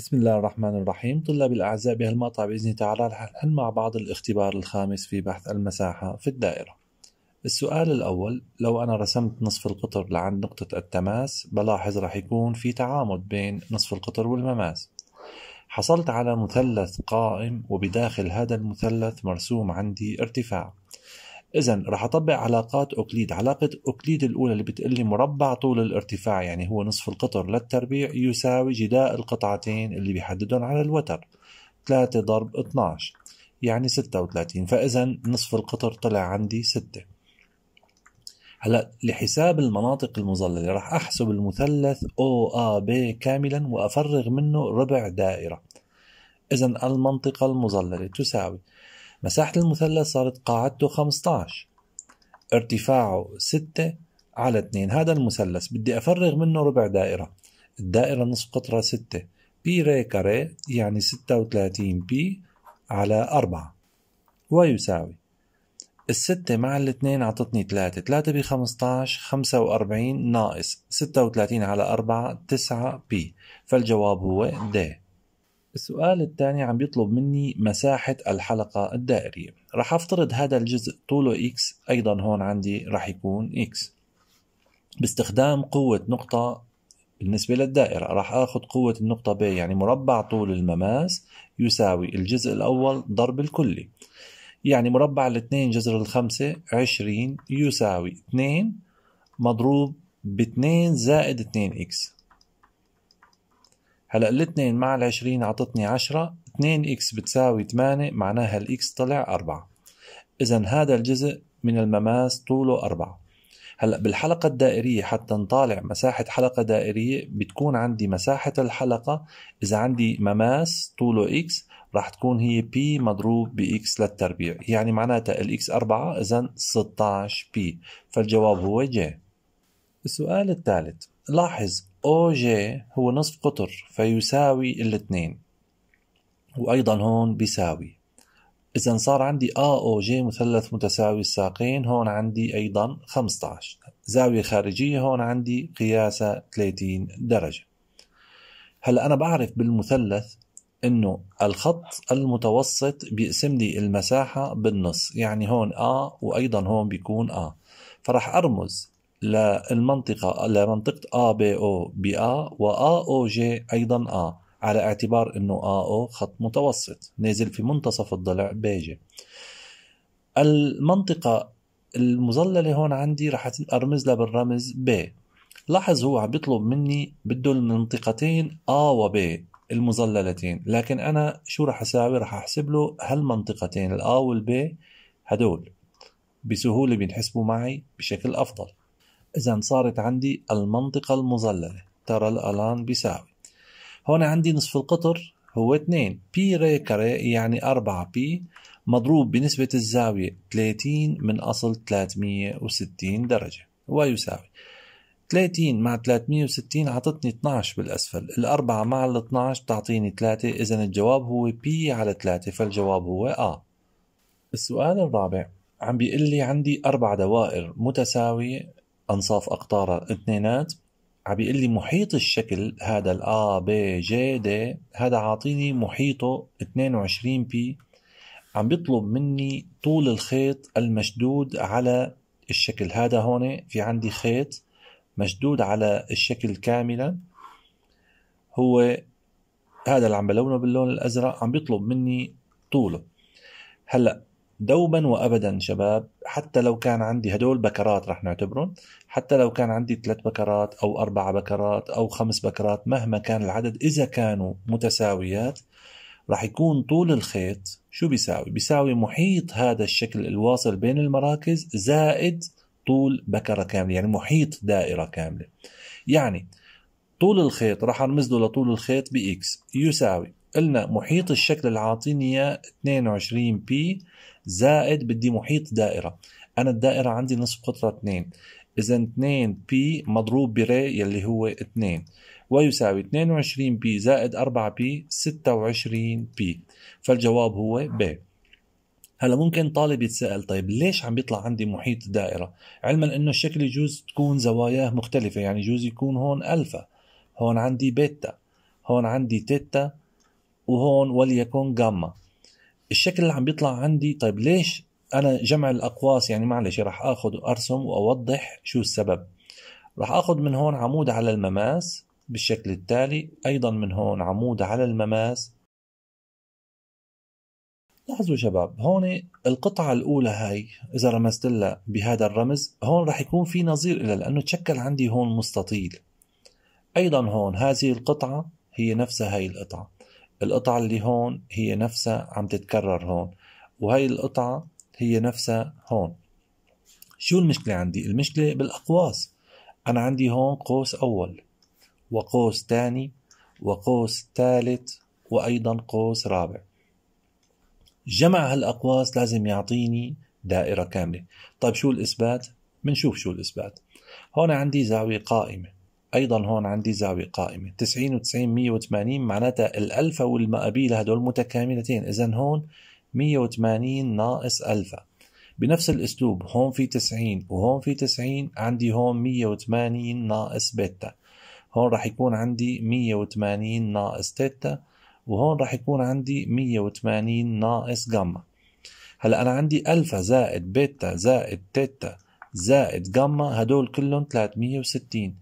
بسم الله الرحمن الرحيم طلاب الأعزاء بهالمقطع بإذن تعالى رح نحل مع بعض الاختبار الخامس في بحث المساحة في الدائرة السؤال الأول لو أنا رسمت نصف القطر لعند نقطة التماس بلاحظ رح يكون في تعامد بين نصف القطر والمماس حصلت على مثلث قائم وبداخل هذا المثلث مرسوم عندي ارتفاع إذا رح أطبق علاقات أوكليد علاقة أوكليد الأولى اللي بتقول لي مربع طول الارتفاع يعني هو نصف القطر للتربيع يساوي جداء القطعتين اللي بيحددهم على الوتر 3 ضرب 12 يعني 36 فإذا نصف القطر طلع عندي 6 هلا لحساب المناطق المظللة راح أحسب المثلث ب كاملا وأفرغ منه ربع دائرة إذا المنطقة المظللة تساوي مساحة المثلث صارت قاعدته 15 ارتفاعه 6 على 2 هذا المثلث بدي أفرغ منه ربع دائرة الدائرة نصف قطرة 6 بي ري كاري يعني 36 بي على 4 ويساوي الستة مع الاثنين عطتني ثلاثة ثلاثة بخمسطاش خمسة وأربعين ناقص ستة وثلاثين على أربعة تسعة بي فالجواب هو د السؤال الثاني عم بيطلب مني مساحة الحلقة الدائرية رح افترض هذا الجزء طوله x أيضا هون عندي رح يكون x باستخدام قوة نقطة بالنسبة للدائرة رح آخذ قوة النقطة B يعني مربع طول المماس يساوي الجزء الأول ضرب الكلي يعني مربع الاثنين جذر الخمسة عشرين يساوي اثنين مضروب باثنين زائد اثنين إكس هلا الاثنين مع العشرين عطتني عشرة 2 اكس بتساوي 8 معناها الاكس طلع 4 اذا هذا الجزء من المماس طوله 4 هلا بالحلقة الدائرية حتى نطالع مساحة حلقة دائرية بتكون عندي مساحة الحلقة إذا عندي مماس طوله اكس راح تكون هي بي مضروب باكس للتربيع يعني معناتها الاكس 4 إذا 16 بي فالجواب هو ج السؤال الثالث لاحظ أو جي هو نصف قطر فيساوي الاثنين وأيضا هون بيساوي إذا صار عندي آ أو جي مثلث متساوي الساقين هون عندي أيضا 15 زاوية خارجية هون عندي قياسها 30 درجة هلا أنا بعرف بالمثلث إنه الخط المتوسط بيقسم لي المساحة بالنص يعني هون آ وأيضا هون بيكون آ فراح أرمز للمنطقة لمنطقة ب و A O وAOJ أيضا A على اعتبار أنه O خط متوسط نازل في منتصف الضلع بيجي المنطقة المظللة هون عندي رح أرمز لها بالرمز B لاحظ هو عم بيطلب مني بده المنطقتين A و B المظللتين لكن أنا شو رح أساوي رح أحسب له هالمنطقتين الA B هدول بسهولة بينحسبوا معي بشكل أفضل إذا صارت عندي المنطقة المظللة ترى الألان بيساوي هون عندي نصف القطر هو 2 بي ري كاري يعني 4 بي مضروب بنسبة الزاوية 30 من أصل 360 درجة ويساوي 30 مع 360 عطتني 12 بالأسفل الأربعة مع ال 12 تعطيني 3 إذا الجواب هو بي على 3 فالجواب هو اه السؤال الرابع عم بيقول لي عندي أربع دوائر متساوية انصاف اقطارها اثنينات عم بيقول لي محيط الشكل هذا A B J D هذا عاطيني محيطه 22 بي عم بيطلب مني طول الخيط المشدود على الشكل هذا هون في عندي خيط مشدود على الشكل كاملا هو هذا اللي عم بلونه باللون الازرق عم بيطلب مني طوله هلا دوما وابدا شباب حتى لو كان عندي هدول بكرات رح نعتبرهم حتى لو كان عندي ثلاث بكرات او اربع بكرات او خمس بكرات مهما كان العدد اذا كانوا متساويات رح يكون طول الخيط شو بيساوي؟ بيساوي محيط هذا الشكل الواصل بين المراكز زائد طول بكره كامله يعني محيط دائره كامله يعني طول الخيط رح ارمز له لطول الخيط باكس يساوي قلنا محيط الشكل اللي عاطيني اياه 22 بي زائد بدي محيط دائرة أنا الدائرة عندي نصف قطرة 2 إذا 2 بي مضروب بري يلي هو 2 ويساوي 22 بي زائد 4 بي 26 بي فالجواب هو ب هلا ممكن طالب يتساءل طيب ليش عم بيطلع عندي محيط دائرة علما انه الشكل يجوز تكون زواياه مختلفة يعني يجوز يكون هون الفا هون عندي بيتا هون عندي تيتا وهون وليكن جاما الشكل اللي عم بيطلع عندي طيب ليش انا جمع الاقواس يعني معلش راح اخذ وارسم واوضح شو السبب راح اخذ من هون عمود على المماس بالشكل التالي ايضا من هون عمود على المماس لاحظوا شباب هون القطعة الأولى هاي إذا رمزت لها بهذا الرمز هون راح يكون في نظير إلى لأنه تشكل عندي هون مستطيل أيضا هون هذه القطعة هي نفسها هاي القطعة القطعة اللي هون هي نفسها عم تتكرر هون وهي القطعة هي نفسها هون شو المشكلة عندي؟ المشكلة بالأقواس أنا عندي هون قوس أول وقوس تاني وقوس ثالث وأيضا قوس رابع جمع هالأقواس لازم يعطيني دائرة كاملة طيب شو الإثبات؟ منشوف شو الإثبات هون عندي زاوية قائمة ايضا هون عندي زاويه قائمه 90 و90 180 معناتها الالفا والمقابيله هدول متكاملتين اذا هون 180 ناقص الفا بنفس الاسلوب هون في 90 وهون في 90 عندي هون 180 ناقص بيتا هون راح يكون عندي 180 ناقص تيتا وهون راح يكون عندي 180 ناقص جاما هلا انا عندي الفا زائد بيتا زائد تيتا زائد جاما هدول كلهم 360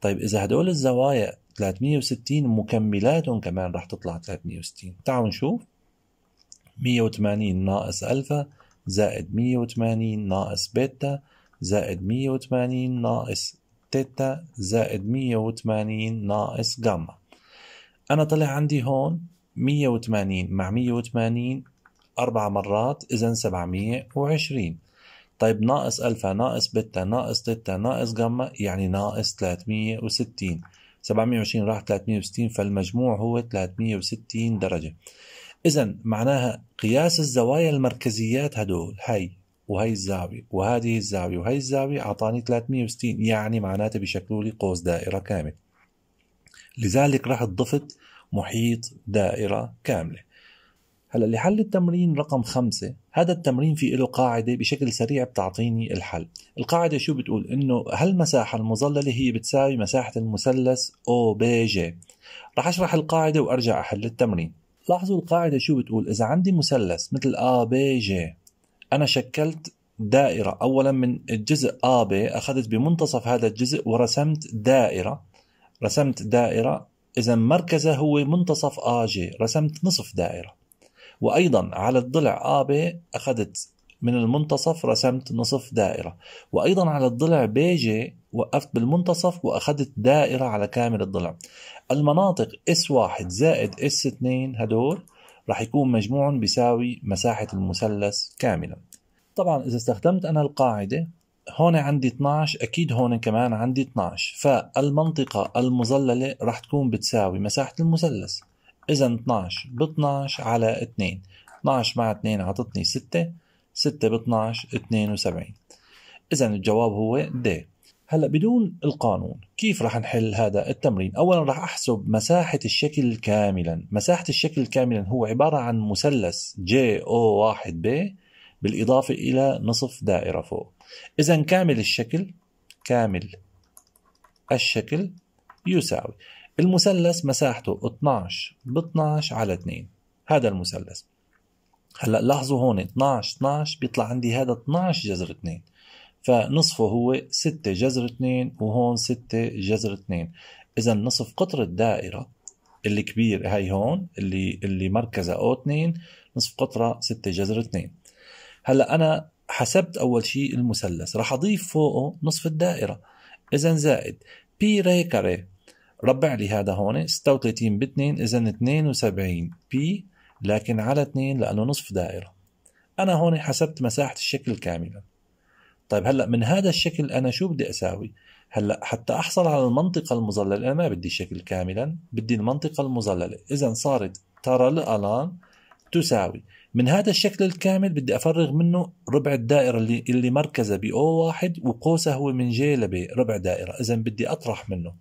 طيب إذا هدول الزوايا 360 مكملاتهم كمان رح تطلع 360 تعالوا نشوف 180 ناقص ألفا زائد 180 ناقص بيتا زائد 180 ناقص تيتا زائد 180 ناقص جاما أنا طلع عندي هون 180 مع 180 أربع مرات إذا 720 طيب ناقص ألفا ناقص بتا ناقص تتا ناقص جاما يعني ناقص 360 720 راح 360 فالمجموع هو 360 درجة إذا معناها قياس الزوايا المركزيات هدول هي وهي الزاوية وهذه الزاوية وهي الزاوية أعطاني 360 يعني معناته بيشكلوا لي قوس دائرة كامل لذلك راح ضفت محيط دائرة كاملة هلا لحل التمرين رقم خمسة هذا التمرين في له قاعدة بشكل سريع بتعطيني الحل القاعدة شو بتقول إنه هالمساحة المظللة هي بتساوي مساحة المثلث أو بي جي رح أشرح القاعدة وأرجع أحل التمرين لاحظوا القاعدة شو بتقول إذا عندي مثلث مثل A B J أنا شكلت دائرة أولا من الجزء A B أخذت بمنتصف هذا الجزء ورسمت دائرة رسمت دائرة إذا مركزه هو منتصف A J رسمت نصف دائرة وأيضا على الضلع AB أخذت من المنتصف رسمت نصف دائرة وأيضا على الضلع بيجي وقفت بالمنتصف وأخذت دائرة على كامل الضلع المناطق S1 زائد S2 هدول رح يكون مجموع بيساوي مساحة المثلث كاملا طبعا إذا استخدمت أنا القاعدة هون عندي 12 أكيد هون كمان عندي 12 فالمنطقة المظللة رح تكون بتساوي مساحة المثلث إذا 12 ب 12 على 2 12 مع 2 عطتني 6 6 ب 12 72 إذا الجواب هو د هلا بدون القانون كيف رح نحل هذا التمرين اولا رح احسب مساحه الشكل كاملا مساحه الشكل كاملا هو عباره عن مثلث جي او 1 بي بالاضافه الى نصف دائره فوق اذا كامل الشكل كامل الشكل يساوي المثلث مساحته 12 ب 12 على 2 هذا المثلث هلا لاحظوا هون 12 12 بيطلع عندي هذا 12 جذر 2 فنصفه هو 6 جذر 2 وهون 6 جذر 2 اذا نصف قطر الدائره الكبير هي هون اللي اللي مركزها او 2 نصف قطره 6 جذر 2 هلا انا حسبت اول شيء المثلث راح اضيف فوقه نصف الدائره اذا زائد بي ري كاري ربع لي هذا هون 36 ب 2 اذا 72 بي لكن على 2 لانه نصف دائره انا هون حسبت مساحه الشكل كاملا طيب هلا من هذا الشكل انا شو بدي اساوي هلا حتى احصل على المنطقه المظلله انا ما بدي شكل كاملا بدي المنطقه المظلله اذا صارت ترى الان تساوي من هذا الشكل الكامل بدي افرغ منه ربع الدائره اللي اللي مركزها ب او واحد وقوسه هو من جي لبي ربع دائره اذا بدي اطرح منه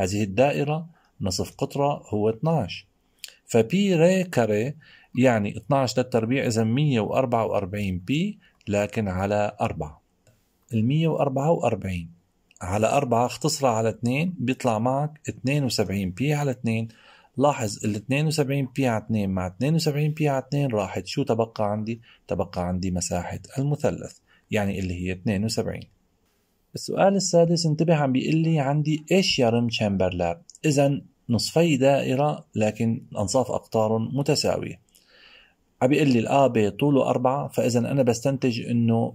هذه الدائرة نصف قطرة هو 12 فبي ري كاري يعني 12 للتربيع إذا 144 بي لكن على 4 ال 144 على 4 اختصرها على 2 بيطلع معك 72 بي على 2 لاحظ ال 72 بي على 2 مع 72 بي على 2 راحت شو تبقى عندي؟ تبقى عندي مساحة المثلث يعني اللي هي 72 السؤال السادس انتبه عم بيقول لي عندي ايش يا يرم تشامبرلاب اذا نصفي دائرة لكن أنصاف أقطارهم متساوية عم بيقول لي الآ بي طوله أربعة فإذا أنا بستنتج إنه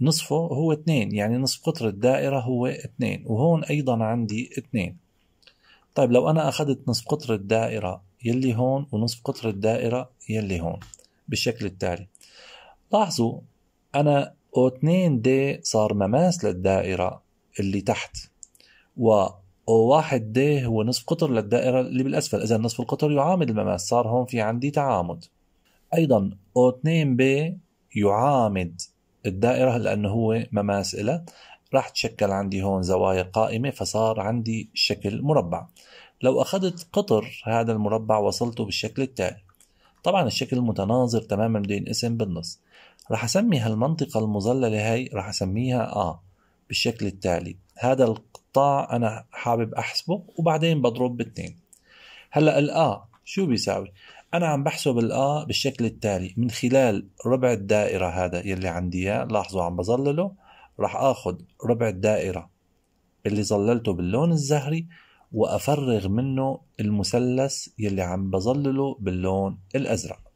نصفه هو اثنين يعني نصف قطر الدائرة هو اثنين وهون أيضا عندي اثنين طيب لو أنا أخذت نصف قطر الدائرة يلي هون ونصف قطر الدائرة يلي هون بالشكل التالي لاحظوا أنا O2 دي صار مماس للدائرة اللي تحت و O1 دي هو نصف قطر للدائرة اللي بالأسفل إذا نصف القطر يعامد المماس صار هون في عندي تعامد أيضا O2 ب يعامد الدائرة لأنه هو مماس إلها راح تشكل عندي هون زوايا قائمة فصار عندي شكل مربع لو أخذت قطر هذا المربع وصلته بالشكل التالي طبعا الشكل متناظر تماما بدي اسم بالنص راح اسمي هالمنطقة المظللة هاي راح اسميها اه بالشكل التالي هذا القطاع انا حابب احسبه وبعدين بضرب باثنين هلا الآ شو بيساوي انا عم بحسب الآ بالشكل التالي من خلال ربع الدائرة هذا يلي عندي اياه لاحظوا عم بظلله راح اخذ ربع الدائرة اللي ظللته باللون الزهري وافرغ منه المثلث يلي عم بظلله باللون الازرق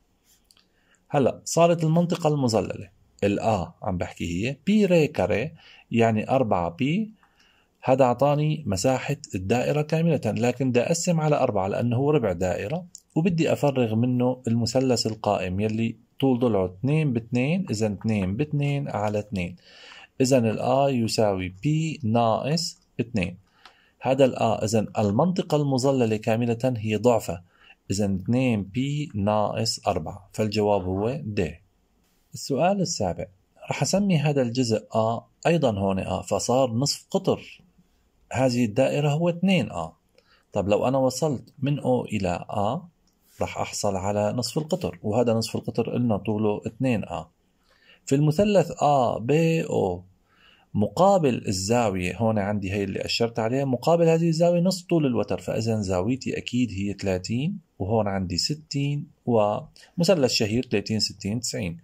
هلا صارت المنطقة المظللة الآ عم بحكي هي بي ري كاري يعني 4 بي هذا أعطاني مساحة الدائرة كاملة لكن بدي أقسم على 4 لأنه هو ربع دائرة وبدي أفرغ منه المثلث القائم يلي طول ضلعه 2 ب 2 إذا 2 ب 2 على 2 إذا الآ يساوي بي ناقص 2 هذا الآ إذا المنطقة المظللة كاملة هي ضعفه إذا 2 بي ناقص 4 فالجواب هو د السؤال السابع رح أسمي هذا الجزء أ أيضا هون أ فصار نصف قطر هذه الدائرة هو 2 A طب لو أنا وصلت من أو إلى أ رح أحصل على نصف القطر وهذا نصف القطر قلنا طوله 2 A في المثلث أ بي أو مقابل الزاوية هون عندي هي اللي أشرت عليها مقابل هذه الزاوية نص طول الوتر فإذا زاويتي أكيد هي 30 وهون عندي 60 ومثلث شهير 30 60 90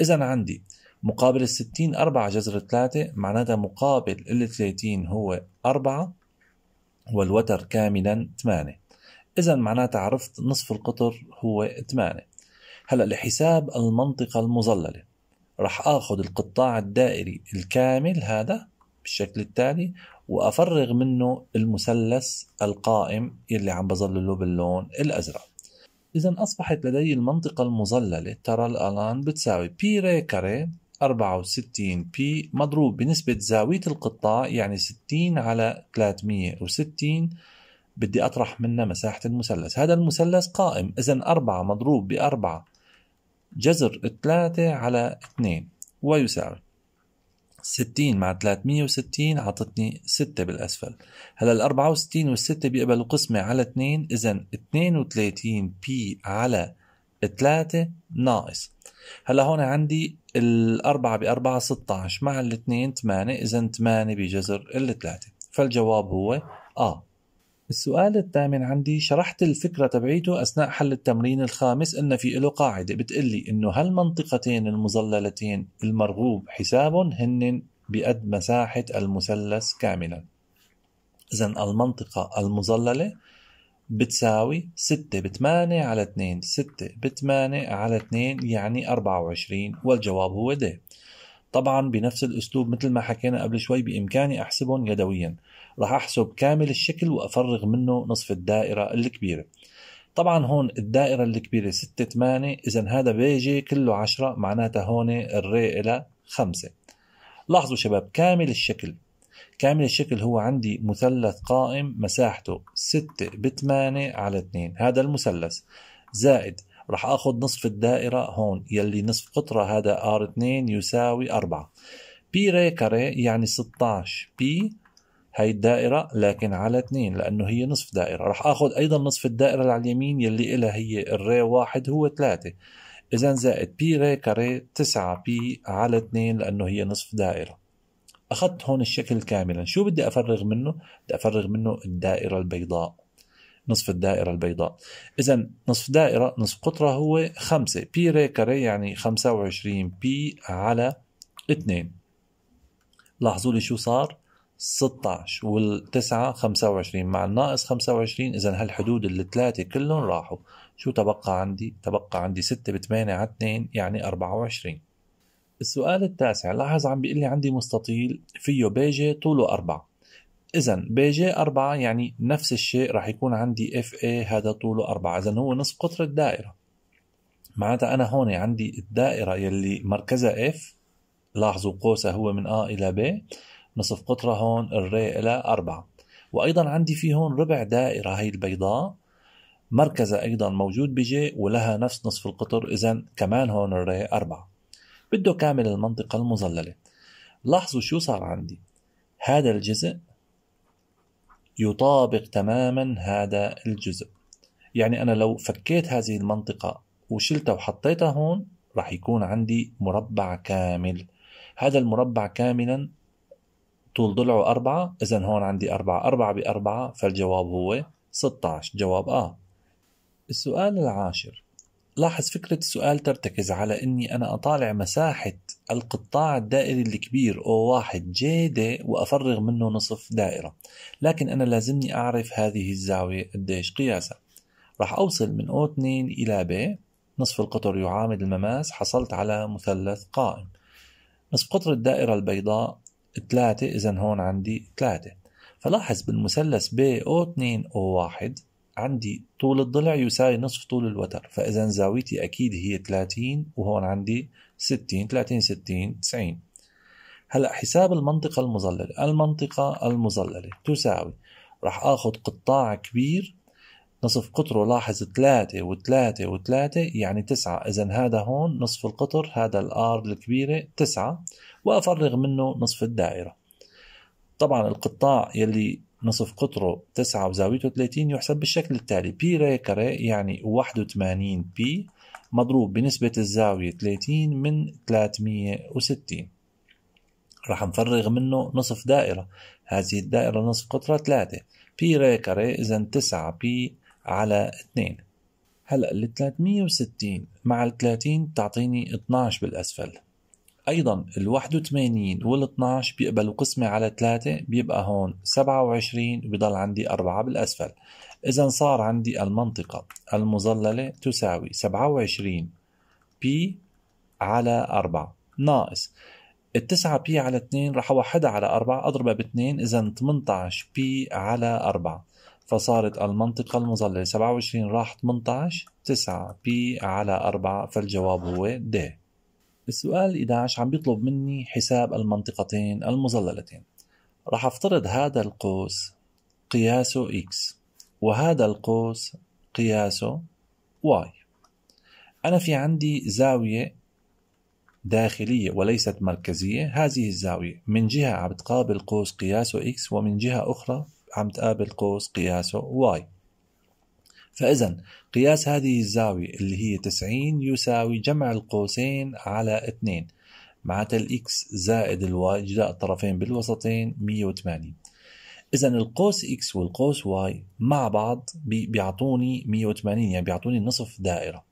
إذا عندي مقابل ال 60 4 جذر 3 معناتها مقابل ال 30 هو 4 والوتر كاملا 8 إذا معناتها عرفت نصف القطر هو 8 هلا لحساب المنطقة المظللة راح اخذ القطاع الدائري الكامل هذا بالشكل التالي وافرغ منه المثلث القائم اللي عم بظلله باللون الازرق اذا اصبحت لدي المنطقه المظلله ترى الان بتساوي بي ري كاري 64 بي مضروب بنسبة زاوية القطاع يعني 60 على 360 بدي أطرح منها مساحة المثلث هذا المثلث قائم إذا 4 مضروب ب 4 جذر الثلاثة على اثنين ويساوي ستين مع 360 عطتني ستة بالأسفل هلا الأربعة وستين والستة بيقبلوا قسمة على اثنين إذا اثنين وثلاثين بي على ثلاثة ناقص هلا هون عندي الأربعة بأربعة 16 مع الاثنين ثمانية إذا ثمانية بجذر الثلاثة فالجواب هو آه السؤال الثامن عندي شرحت الفكرة تبعيته أثناء حل التمرين الخامس إن في له قاعدة بتقلي إنه هالمنطقتين المظللتين المرغوب حسابهم هن بقد مساحة المثلث كاملا إذا المنطقة المظللة بتساوي 6 بثمانية على 2 6 بثمانية على 2 يعني 24 والجواب هو ده طبعا بنفس الأسلوب مثل ما حكينا قبل شوي بإمكاني أحسبهم يدويا راح احسب كامل الشكل وافرغ منه نصف الدائره الكبيره طبعا هون الدائرة الكبيرة 6 8 إذا هذا بيجي كله 10 معناتها هون الري إلى 5 لاحظوا شباب كامل الشكل كامل الشكل هو عندي مثلث قائم مساحته 6 ب 8 على 2 هذا المثلث زائد راح اخذ نصف الدائرة هون يلي نصف قطرة هذا ار 2 يساوي 4 بي ري كاري يعني 16 بي هاي الدائرة لكن على اثنين لأنه هي نصف دائرة راح أخذ أيضا نصف الدائرة اللي على اليمين يلي إلها هي الري واحد هو ثلاثة إذا زائد بي ري كاري 9 بي على 2 لأنه هي نصف دائرة أخذت هون الشكل كاملا شو بدي أفرغ منه؟ بدي أفرغ منه الدائرة البيضاء نصف الدائرة البيضاء إذا نصف دائرة نصف قطرة هو 5 بي ري كاري يعني 25 بي على 2 لاحظوا لي شو صار 16 والتسعة 25 مع الناقص 25 إذا هالحدود الثلاثة كلهم راحوا شو تبقى عندي؟ تبقى عندي 6 ب 8 على 2 يعني 24 السؤال التاسع لاحظ عم بيقول لي عندي مستطيل فيه بيجي طوله 4 إذا بيجي 4 يعني نفس الشيء راح يكون عندي اف اي هذا طوله 4 إذا هو نصف قطر الدائرة معناتها أنا هون عندي الدائرة يلي مركزها اف لاحظوا قوسها هو من A إلى B نصف قطرة هون الري إلى أربعة وأيضا عندي في هون ربع دائرة هي البيضاء مركزها أيضا موجود بجي ولها نفس نصف القطر إذا كمان هون الري أربعة بده كامل المنطقة المظللة لاحظوا شو صار عندي هذا الجزء يطابق تماما هذا الجزء يعني أنا لو فكيت هذه المنطقة وشلتها وحطيتها هون راح يكون عندي مربع كامل هذا المربع كاملا طول ضلعه أربعة إذا هون عندي أربعة أربعة بأربعة فالجواب هو 16 جواب آه السؤال العاشر لاحظ فكرة السؤال ترتكز على أني أنا أطالع مساحة القطاع الدائري الكبير O1 جيدة وأفرغ منه نصف دائرة لكن أنا لازمني أعرف هذه الزاوية قديش قياسها راح أوصل من O2 إلى B نصف القطر يعامد المماس حصلت على مثلث قائم نصف قطر الدائرة البيضاء 3 إذا هون عندي 3 فلاحظ بالمثلث ب او 2 او 1 عندي طول الضلع يساوي نصف طول الوتر فإذا زاويتي أكيد هي 30 وهون عندي 60 30 60 90 هلا حساب المنطقة المظللة المنطقة المظللة تساوي راح آخذ قطاع كبير نصف قطره لاحظ 3 و3 و3 يعني 9 إذا هذا هون نصف القطر هذا الآر الكبيرة 9 وأفرغ منه نصف الدائرة طبعا القطاع يلي نصف قطره 9 وزاويته 30 يحسب بالشكل التالي بي ري كاري يعني 81 بي مضروب بنسبة الزاوية 30 من 360 راح نفرغ منه نصف دائرة هذه الدائرة نصف قطرة 3 بي ري كاري إذا 9 بي على 2 هلا ال 360 مع ال 30 بتعطيني 12 بالأسفل ايضا ال81 وال12 بيقبلوا قسمه على 3 بيبقى هون 27 بضل عندي 4 بالاسفل اذا صار عندي المنطقه المظلله تساوي 27 بي على 4 ناقص ال 9 بي على 2 راح أوحدها على 4 أضربها ب 2 إذا 18 بي على 4 فصارت المنطقة المظللة 27 راح 18 9 بي على 4 فالجواب هو د السؤال 11 عم بيطلب مني حساب المنطقتين المظللتين راح افترض هذا القوس قياسه x وهذا القوس قياسه y أنا في عندي زاوية داخلية وليست مركزية هذه الزاوية من جهة عم تقابل قوس قياسه x ومن جهة أخرى عم تقابل قوس قياسه y فإذا قياس هذه الزاوية اللي هي 90 يساوي جمع القوسين على 2 معناتها الإكس زائد الواي جداء الطرفين بالوسطين 180 إذا القوس إكس والقوس واي مع بعض بيعطوني 180 يعني بيعطوني نصف دائرة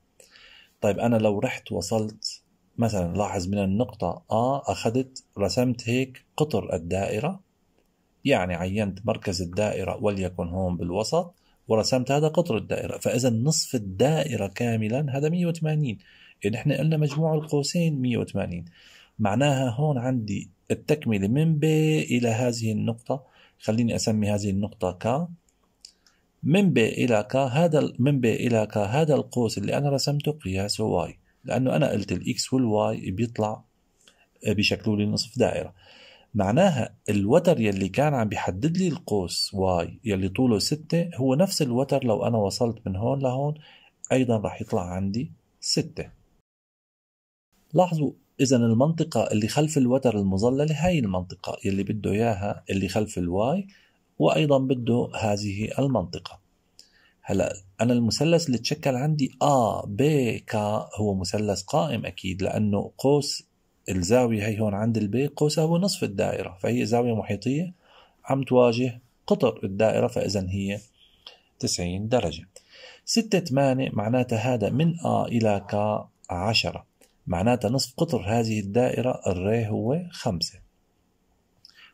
طيب أنا لو رحت وصلت مثلا لاحظ من النقطة A أخذت رسمت هيك قطر الدائرة يعني عينت مركز الدائرة وليكن هون بالوسط ورسمت هذا قطر الدائرة فإذا نصف الدائرة كاملا هذا 180 إيه، نحن قلنا مجموع القوسين 180 معناها هون عندي التكملة من ب إلى هذه النقطة خليني أسمي هذه النقطة ك من ب إلى ك هذا من ب إلى ك هذا القوس اللي أنا رسمته قياسه واي لأنه أنا قلت الإكس والواي بيطلع بشكله لي نصف دائرة معناها الوتر يلي كان عم بيحدد لي القوس واي يلي طوله ستة هو نفس الوتر لو أنا وصلت من هون لهون أيضا رح يطلع عندي ستة لاحظوا إذا المنطقة اللي خلف الوتر المظللة هي المنطقة يلي بده إياها اللي خلف الواي وأيضا بده هذه المنطقة هلا أنا المثلث اللي تشكل عندي آ ب ك هو مثلث قائم أكيد لأنه قوس الزاوية هي هون عند البيت قوسها نصف الدائرة فهي زاوية محيطية عم تواجه قطر الدائرة فإذا هي 90 درجة 6 8 معناتها هذا من A إلى ك 10 معناتها نصف قطر هذه الدائرة الري هو 5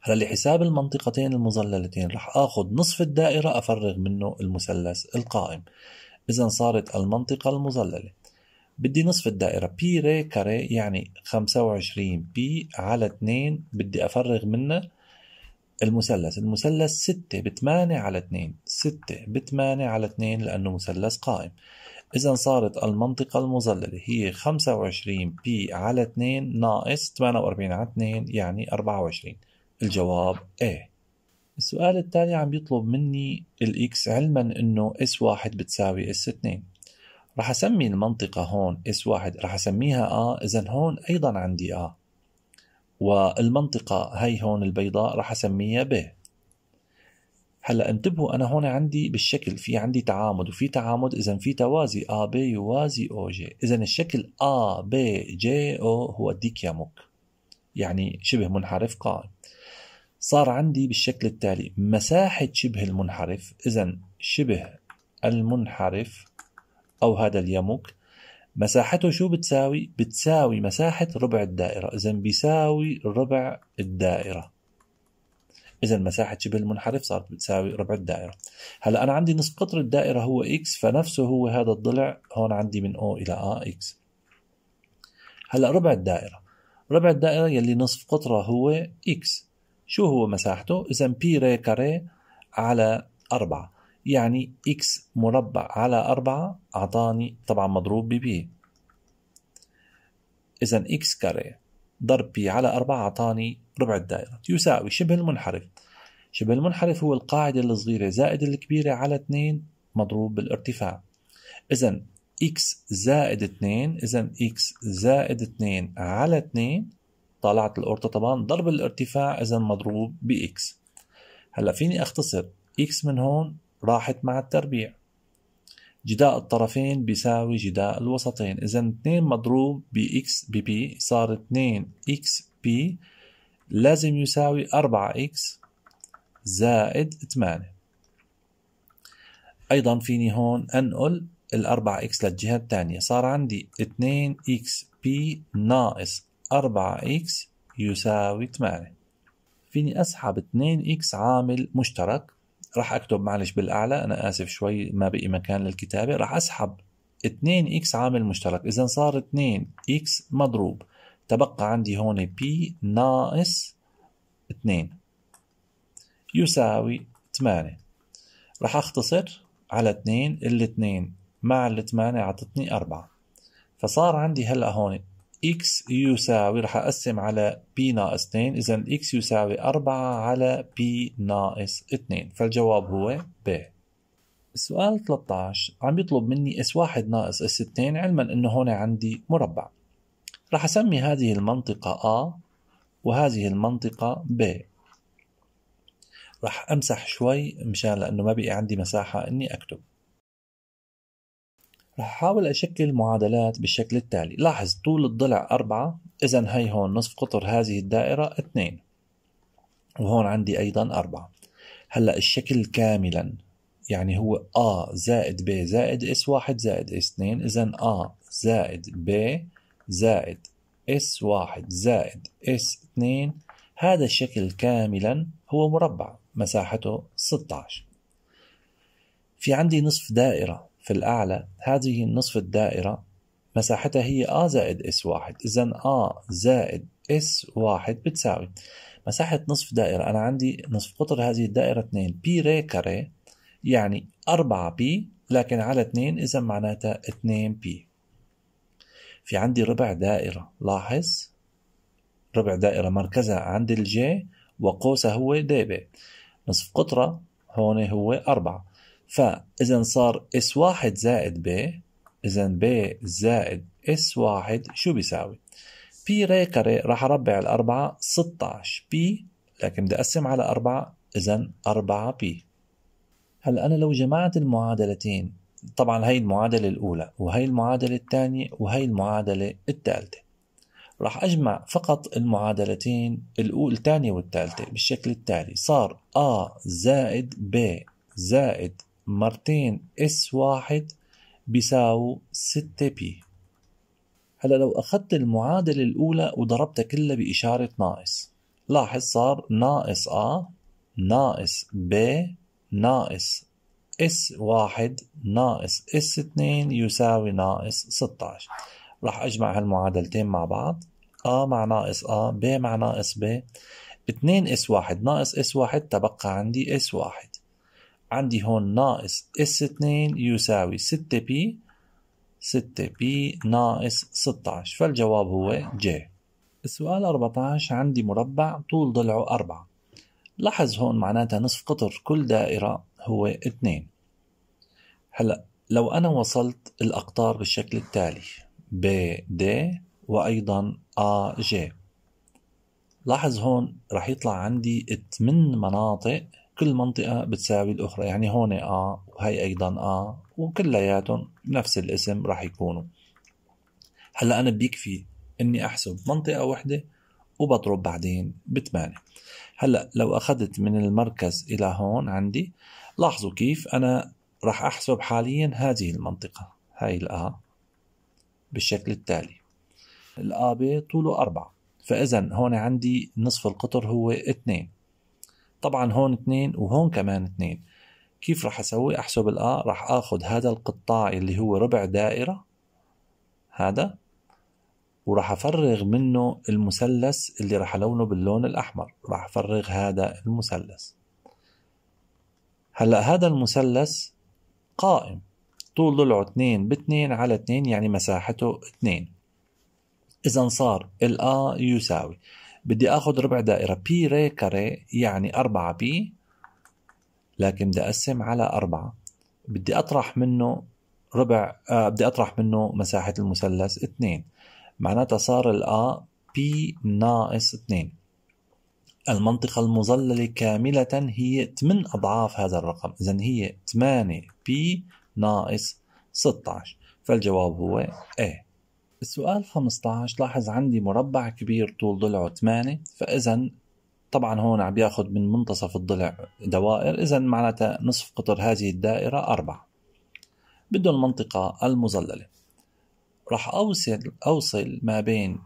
هلا لحساب المنطقتين المظللتين رح آخذ نصف الدائرة أفرغ منه المثلث القائم إذا صارت المنطقة المظللة بدي نصف الدائرة بي ري كاري يعني 25 بي على 2 بدي أفرغ منه المثلث المثلث 6 ب 8 على 2 6 ب 8 على 2 لأنه مثلث قائم إذا صارت المنطقة المظللة هي 25 بي على 2 ناقص 48 على 2 يعني 24 الجواب A السؤال التالي عم بيطلب مني الإكس علما أنه S1 بتساوي S2 راح اسمي المنطقة هون اس واحد راح اسميها اه اذا هون ايضا عندي اه والمنطقة هي هون البيضاء راح اسميها ب هلا انتبهوا انا هون عندي بالشكل في عندي تعامد وفي تعامد اذا في توازي ا ب يوازي او جي اذا الشكل ا ب جي او هو ديكياموك يعني شبه منحرف قائم صار عندي بالشكل التالي مساحة شبه المنحرف إذا شبه المنحرف أو هذا اليموك مساحته شو بتساوي؟ بتساوي مساحة ربع الدائرة إذا بيساوي ربع الدائرة إذا مساحة شبه المنحرف صارت بتساوي ربع الدائرة هلا أنا عندي نصف قطر الدائرة هو X فنفسه هو هذا الضلع هون عندي من O إلى A X هلا ربع الدائرة ربع الدائرة يلي نصف قطرها هو X شو هو مساحته؟ إذا بي ري كاري على أربعة يعني إكس مربع على أربعة أعطاني طبعا مضروب ب بي إذا إكس كاري ضرب بي على أربعة أعطاني ربع الدائرة يساوي شبه المنحرف شبه المنحرف هو القاعدة الصغيرة زائد الكبيرة على 2 مضروب بالارتفاع إذا x زائد 2 إذا x زائد 2 على 2 طالعت الأورطة طبعا ضرب الارتفاع إذا مضروب ب x هلا فيني أختصر x من هون راحت مع التربيع جداء الطرفين بيساوي جداء الوسطين إذا 2 مضروب ب x ب b صار 2 x b لازم يساوي 4x زائد 8 أيضا فيني هون أنقل ال 4 x للجهة الثانية صار عندي 2 x b ناقص 4 x يساوي 8 فيني أسحب 2 x عامل مشترك راح اكتب معلش بالاعلى انا اسف شوي ما بقي مكان للكتابه راح اسحب 2 اكس عامل مشترك اذا صار 2 اكس مضروب تبقى عندي هون بي ناقص 2 يساوي 8 راح اختصر على 2 ال 2 مع ال 8 اعطتني 4 فصار عندي هلا هون x يساوي رح أقسم على b ناقص 2 إذا x يساوي 4 على b ناقص 2 فالجواب هو b السؤال 13 عم يطلب مني S1 ناقص S2 علما أنه هون عندي مربع رح أسمي هذه المنطقة A وهذه المنطقة B رح أمسح شوي مشان لأنه ما بقي عندي مساحة أني أكتب رح أحاول أشكل المعادلات بالشكل التالي لاحظ طول الضلع أربعة إذا هي هون نصف قطر هذه الدائرة اثنين وهون عندي أيضا أربعة هلأ الشكل كاملا يعني هو A زائد B زائد S S1 زائد S S2 إذا A زائد B زائد S S1 زائد S S2 هذا الشكل كاملا هو مربع مساحته 16 في عندي نصف دائرة في الأعلى هذه النصف الدائرة مساحتها هي A زائد S واحد إذا A زائد S واحد بتساوي مساحة نصف دائرة أنا عندي نصف قطر هذه الدائرة 2 بي ري كاري يعني 4 بي لكن على 2 إذا معناتها 2 بي في عندي ربع دائرة لاحظ ربع دائرة مركزها عند الجي وقوسها هو دي بي نصف قطرة هون هو 4 فإذا صار اس واحد زائد ب إذا ب زائد اس واحد شو بيساوي؟ بي ري كري راح أربع الأربعة 16 بي لكن بدي أقسم على أربعة إذا 4 بي هلا أنا لو جمعت المعادلتين طبعا هي المعادلة الأولى وهي المعادلة الثانية وهي المعادلة الثالثة راح أجمع فقط المعادلتين الأولى الثانية والثالثة بالشكل التالي صار ا زائد ب زائد مرتين اس واحد بيساووا ستة بي هلا لو أخذت المعادلة الأولى وضربتها كلها بإشارة ناقص لاحظ صار ناقص A ناقص ب ناقص اس واحد ناقص اس اثنين يساوي ناقص ستاش راح أجمع هالمعادلتين مع بعض A مع ناقص A ب مع ناقص ب اثنين اس واحد ناقص اس واحد تبقى عندي اس واحد عندي هون ناقص اس اتنين يساوي ستة بي ستة بي ناقص ستاعش فالجواب هو جي السؤال 14 عندي مربع طول ضلعه أربعة لاحظ هون معناتها نصف قطر كل دائرة هو اتنين هلأ لو أنا وصلت الأقطار بالشكل التالي ب د وأيضا أ جي لاحظ هون رح يطلع عندي 8 مناطق كل منطقة بتساوي الأخرى يعني هون آ وهي أيضا آ وكلياتهم نفس الاسم راح يكونوا هلا أنا بيكفي إني أحسب منطقة وحدة وبضرب بعدين بثمانية هلا لو أخذت من المركز إلى هون عندي لاحظوا كيف أنا راح أحسب حاليا هذه المنطقة هاي الآ بالشكل التالي الآ طوله أربعة فإذا هون عندي نصف القطر هو اثنين طبعا هون اثنين وهون كمان اثنين كيف راح اسوي احسب الا راح اخذ هذا القطاع اللي هو ربع دائرة هذا وراح افرغ منه المثلث اللي راح الونه باللون الاحمر راح افرغ هذا المثلث هلا هذا المثلث قائم طول ضلعه 2 ب 2 على 2 يعني مساحته 2 اذا صار ال ا يساوي بدي اخذ ربع دائره بي ري كاري يعني 4 بي لكن بدي اقسم على 4 بدي اطرح منه ربع آه بدي اطرح منه مساحه المثلث 2 معناتها صار الآ بي ناقص 2 المنطقة المظللة كاملة هي 8 أضعاف هذا الرقم إذا هي 8 بي ناقص 16 فالجواب هو A السؤال 15 لاحظ عندي مربع كبير طول ضلعه 8 فإذا طبعا هون عم ياخذ من منتصف الضلع دوائر إذا معناتها نصف قطر هذه الدائرة 4 بده المنطقة المظللة راح أوصل أوصل ما بين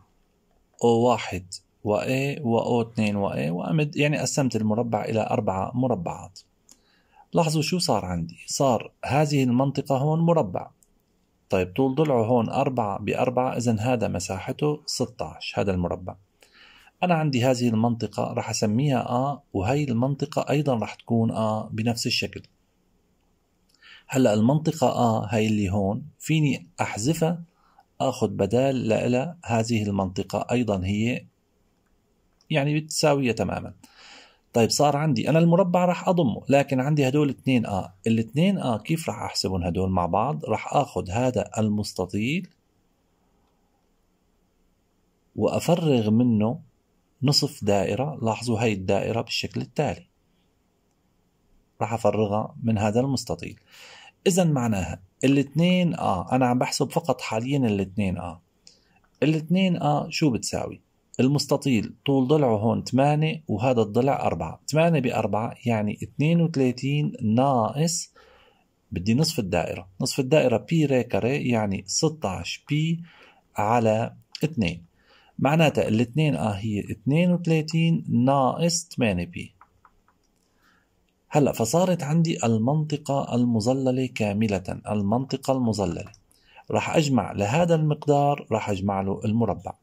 O1 و A و O2 و A وأمد يعني قسمت المربع إلى أربعة مربعات لاحظوا شو صار عندي صار هذه المنطقة هون مربع طيب طول ضلعه هون أربعة بأربعة إذا هذا مساحته 16 هذا المربع أنا عندي هذه المنطقة رح أسميها أ وهي المنطقة أيضا رح تكون أ بنفس الشكل هلا المنطقة أ هي اللي هون فيني أحذفها آخذ بدال لها هذه المنطقة أيضا هي يعني بتساويها تماما طيب صار عندي انا المربع راح اضمه لكن عندي هدول اثنين اه الاثنين اه كيف راح احسبهم هدول مع بعض راح اخذ هذا المستطيل وافرغ منه نصف دائرة لاحظوا هاي الدائرة بالشكل التالي راح افرغها من هذا المستطيل اذا معناها الاثنين اه انا عم بحسب فقط حاليا الاثنين اه الاثنين اه شو بتساوي المستطيل طول ضلعه هون 8 وهذا الضلع 4 8 ب 4 يعني 32 ناقص بدي نصف الدائرة نصف الدائرة بي ري كاري يعني 16 بي على 2 معناتها ال 2 اه هي 32 ناقص 8 بي هلا فصارت عندي المنطقة المظللة كاملة المنطقة المظللة راح أجمع لهذا المقدار راح أجمع له المربع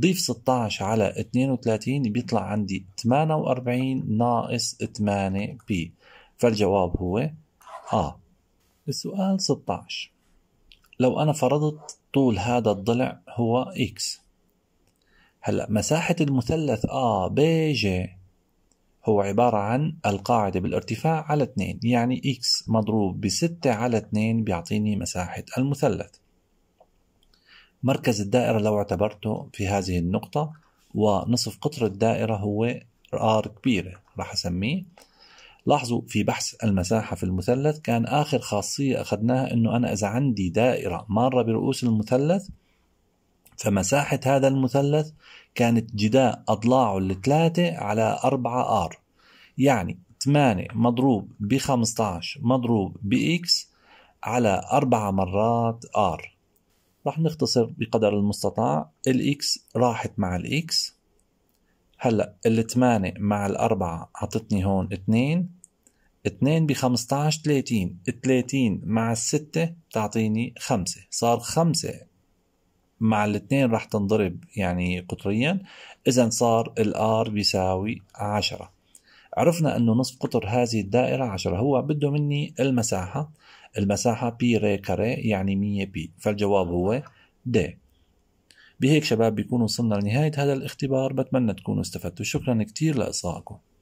ضيف 16 على 32 بيطلع عندي 48 ناقص 8 بي فالجواب هو آ السؤال 16 لو أنا فرضت طول هذا الضلع هو إكس هلأ مساحة المثلث آ بي جي هو عبارة عن القاعدة بالارتفاع على 2 يعني إكس مضروب ب 6 على 2 بيعطيني مساحة المثلث مركز الدائرة لو اعتبرته في هذه النقطة ونصف قطر الدائرة هو R كبيرة راح أسميه لاحظوا في بحث المساحة في المثلث كان آخر خاصية أخذناها أنه أنا إذا عندي دائرة مارة برؤوس المثلث فمساحة هذا المثلث كانت جداء أضلاعه الثلاثة على 4 ار يعني 8 مضروب ب 15 مضروب بإكس على 4 مرات ار رح نختصر بقدر المستطاع الإكس راحت مع الإكس هلأ ال8 مع الأربعة عطتني هون 2 ب 15 30 30 مع الستة بتعطيني خمسة صار خمسة مع الاثنين راح تنضرب يعني قطريا إذا صار الآر بيساوي 10 عرفنا أنه نصف قطر هذه الدائرة عشرة هو بده مني المساحة المساحة بي ري كاري يعني 100 بي فالجواب هو د بهيك شباب بيكون وصلنا لنهاية هذا الاختبار بتمنى تكونوا استفدتوا شكرا كتير لإصغائكم